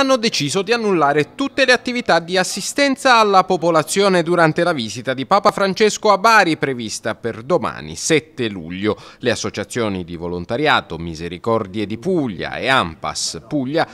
hanno deciso di annullare tutte le attività di assistenza alla popolazione durante la visita di Papa Francesco a Bari prevista per domani 7 luglio. Le associazioni di volontariato Misericordie di Puglia e Ampas Puglia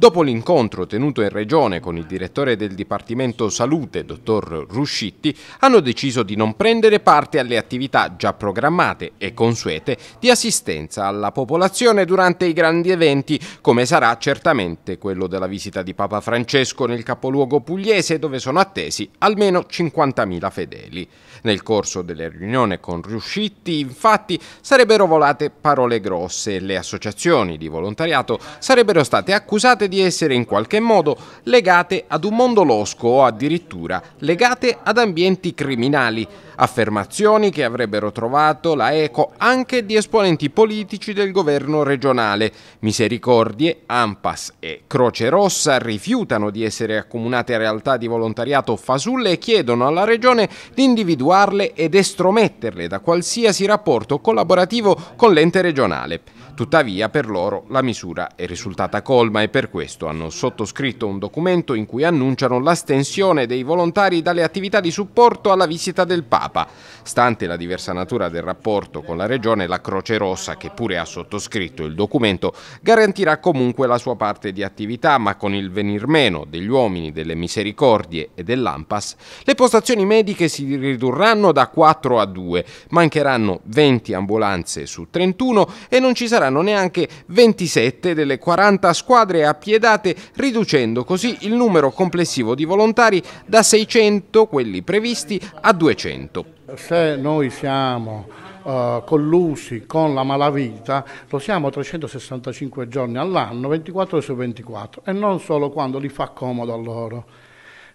Dopo l'incontro tenuto in Regione con il direttore del Dipartimento Salute, dottor Ruscitti, hanno deciso di non prendere parte alle attività già programmate e consuete di assistenza alla popolazione durante i grandi eventi, come sarà certamente quello della visita di Papa Francesco nel capoluogo pugliese, dove sono attesi almeno 50.000 fedeli. Nel corso della riunione con Ruscitti, infatti, sarebbero volate parole grosse e le associazioni di volontariato sarebbero state accusate di essere in qualche modo legate ad un mondo losco o addirittura legate ad ambienti criminali, affermazioni che avrebbero trovato la eco anche di esponenti politici del governo regionale. Misericordie, Ampas e Croce Rossa rifiutano di essere accomunate a realtà di volontariato fasulle e chiedono alla regione di individuarle ed estrometterle da qualsiasi rapporto collaborativo con l'ente regionale. Tuttavia per loro la misura è risultata colma e per questo questo hanno sottoscritto un documento in cui annunciano l'astensione dei volontari dalle attività di supporto alla visita del Papa. Stante la diversa natura del rapporto con la Regione, la Croce Rossa, che pure ha sottoscritto il documento, garantirà comunque la sua parte di attività, ma con il venir meno degli uomini delle misericordie e dell'AMPAS, le postazioni mediche si ridurranno da 4 a 2, mancheranno 20 ambulanze su 31 e non ci saranno neanche 27 delle 40 squadre a piedi richiedate, riducendo così il numero complessivo di volontari da 600, quelli previsti, a 200. Se noi siamo eh, collusi con la malavita, lo siamo 365 giorni all'anno, 24 ore su 24 e non solo quando li fa comodo a loro.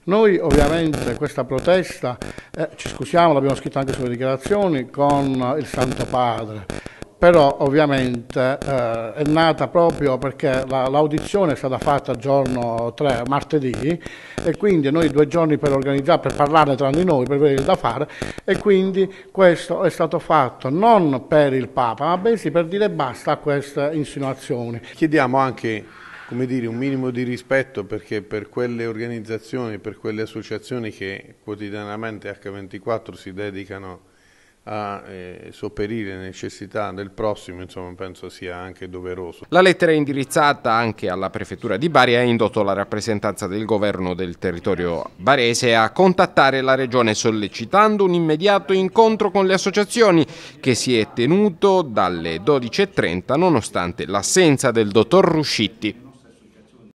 Noi ovviamente questa protesta, eh, ci scusiamo, l'abbiamo scritta anche sulle dichiarazioni, con il Santo Padre, però ovviamente eh, è nata proprio perché l'audizione la, è stata fatta giorno 3, martedì, e quindi noi due giorni per organizzare, per parlarne tra di noi, per vedere da fare, e quindi questo è stato fatto non per il Papa, ma bensì per dire basta a queste insinuazioni. Chiediamo anche come dire, un minimo di rispetto perché per quelle organizzazioni, per quelle associazioni che quotidianamente H24 si dedicano a a eh, sopperire le necessità del prossimo, insomma, penso sia anche doveroso. La lettera è indirizzata anche alla prefettura di Bari e ha indotto la rappresentanza del governo del territorio barese a contattare la regione sollecitando un immediato incontro con le associazioni che si è tenuto dalle 12.30 nonostante l'assenza del dottor Ruscitti.